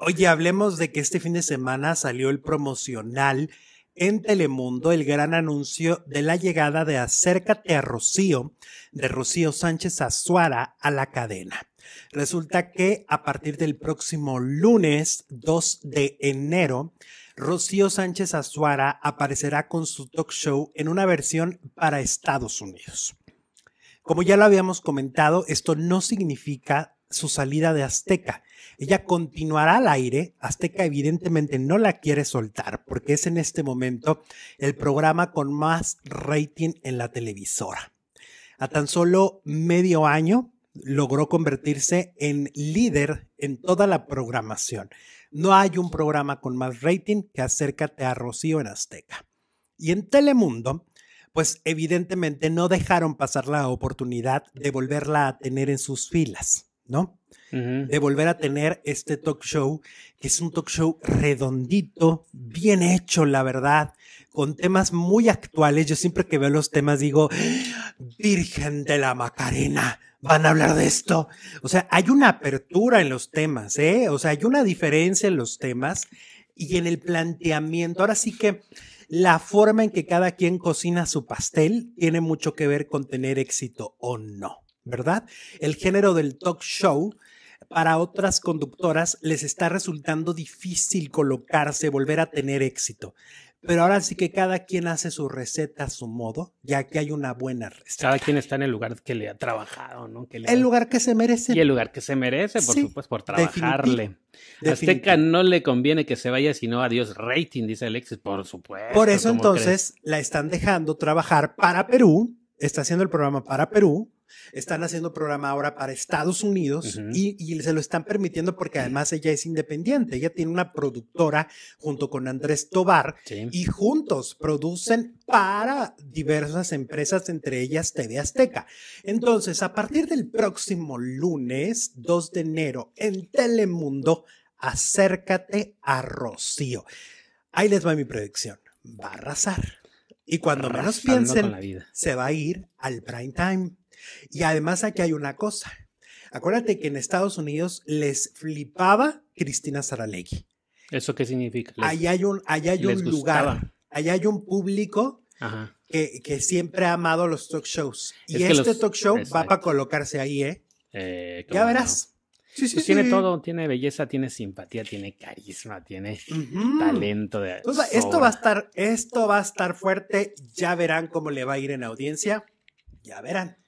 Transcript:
Oye, hablemos de que este fin de semana salió el promocional en Telemundo, el gran anuncio de la llegada de Acércate a Rocío, de Rocío Sánchez Azuara a la cadena. Resulta que a partir del próximo lunes 2 de enero, Rocío Sánchez Azuara aparecerá con su talk show en una versión para Estados Unidos. Como ya lo habíamos comentado, esto no significa su salida de Azteca. Ella continuará al aire. Azteca evidentemente no la quiere soltar porque es en este momento el programa con más rating en la televisora. A tan solo medio año logró convertirse en líder en toda la programación. No hay un programa con más rating que Acércate a Rocío en Azteca. Y en Telemundo, pues evidentemente no dejaron pasar la oportunidad de volverla a tener en sus filas. ¿no? De volver a tener este talk show, que es un talk show redondito, bien hecho, la verdad, con temas muy actuales. Yo siempre que veo los temas digo, Virgen de la Macarena, van a hablar de esto. O sea, hay una apertura en los temas, ¿eh? O sea, hay una diferencia en los temas y en el planteamiento. Ahora sí que la forma en que cada quien cocina su pastel tiene mucho que ver con tener éxito o no. ¿verdad? El género del talk show para otras conductoras les está resultando difícil colocarse, volver a tener éxito. Pero ahora sí que cada quien hace su receta a su modo, ya que hay una buena receta. Cada quien está en el lugar que le ha trabajado, ¿no? el lugar que se merece. Y el lugar que se merece, por supuesto, por trabajarle. Azteca no le conviene que se vaya, sino adiós rating, dice Alexis, por supuesto. Por eso entonces la están dejando trabajar para Perú, está haciendo el programa para Perú, están haciendo programa ahora para Estados Unidos y, se lo están permitiendo porque además ella es independiente. Ella tiene una productora junto con Andrés Tobar y juntos producen para diversas empresas, entre ellas TV Azteca. Entonces, a partir del próximo lunes 2 de enero en Telemundo, acércate a Rocío. Ahí les va mi predicción. Va a arrasar. Y cuando menos piensen, se va a ir al prime time. Y además aquí hay una cosa. Acuérdate que en Estados Unidos les flipaba Cristina Saralegui. ¿Eso qué significa? ahí hay un, lugar, allá hay un público Que, que, siempre ha amado los talk shows. Y este talk show va para colocarse ahí, ¿eh? eh ya verás. Sí, sí, pues tiene todo, tiene belleza, tiene simpatía, tiene carisma, tiene talento. esto va a estar, esto va a estar fuerte. Ya verán cómo le va a ir en audiencia. Ya verán.